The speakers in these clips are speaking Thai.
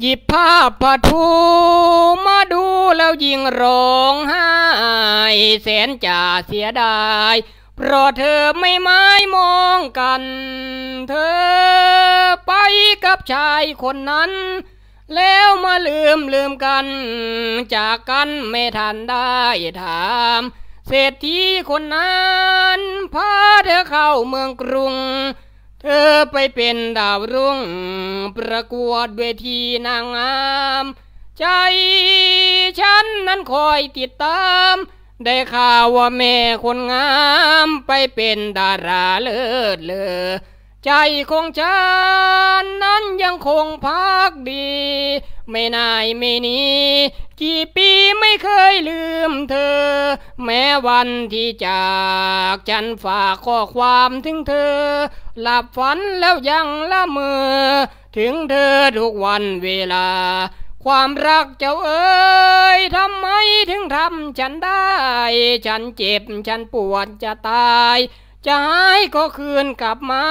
หยิบผ้าปะทูมาดูแล้วยิงร้องไห้แสนจะเสียดาย เพราะเธอไม่ไม้มองกัน เธอไปกับชายคนนั้น แล้วมาลืมลืมกัน จากกันไม่ทันได้ถาม เศรษฐีคนนั้น พาเธอเข้าเมืองกรุงเธอไปเป็นดาวรุ่งประกวดเวทีนางงาม ใจฉันนั้นคอยติดตาม ได้ข่าวว่าแม่คนงามไปเป็นดาราเลิศเลอใจของฉันนั้นยังคงพักดีไม่นายไม่นีกี่ปีไม่เคยลืมเธอ แม้วันที่จาก ฉันฝากข้อความถึงเธอ หลับฝันแล้วยังละเมอถึงเธอทุกวันเวลา ความรักเจ้าเอ๋ยทำไมถึงทำฉันได้ ฉันเจ็บฉันปวดจะตายจะหายก็คืนกลับมา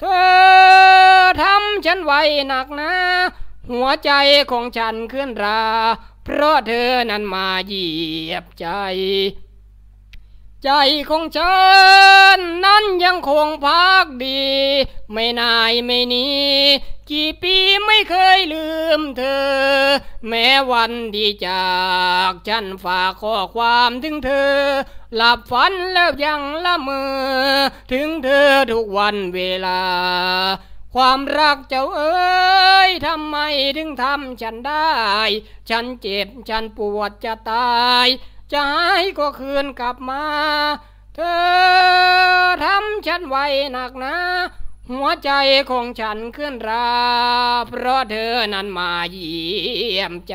เธอทำฉันไว้หนักนะหัวใจของฉันขึ้นรา เพราะเธอนั้นมาเหยียบใจ ใจของฉันนั้นยังคงพักดี ไม่นายไม่นีกี่ปีไม่เคยลืมเธอ แม้วันที่จาก ฉันฝากข้อความถึงเธอ หลับฝันแล้วยังละเมอ ถึงเธอทุกวันเวลา ความรักเจ้าเอ้ยทำถึงทำฉันได้ ฉันเจ็บฉันปวดจะตายจะหายก็คืนกลับมา เธอทำฉันไว้หนักนะหัวใจของฉันขึ้นราเพราะเธอนั้นมาเยี่ยมใจ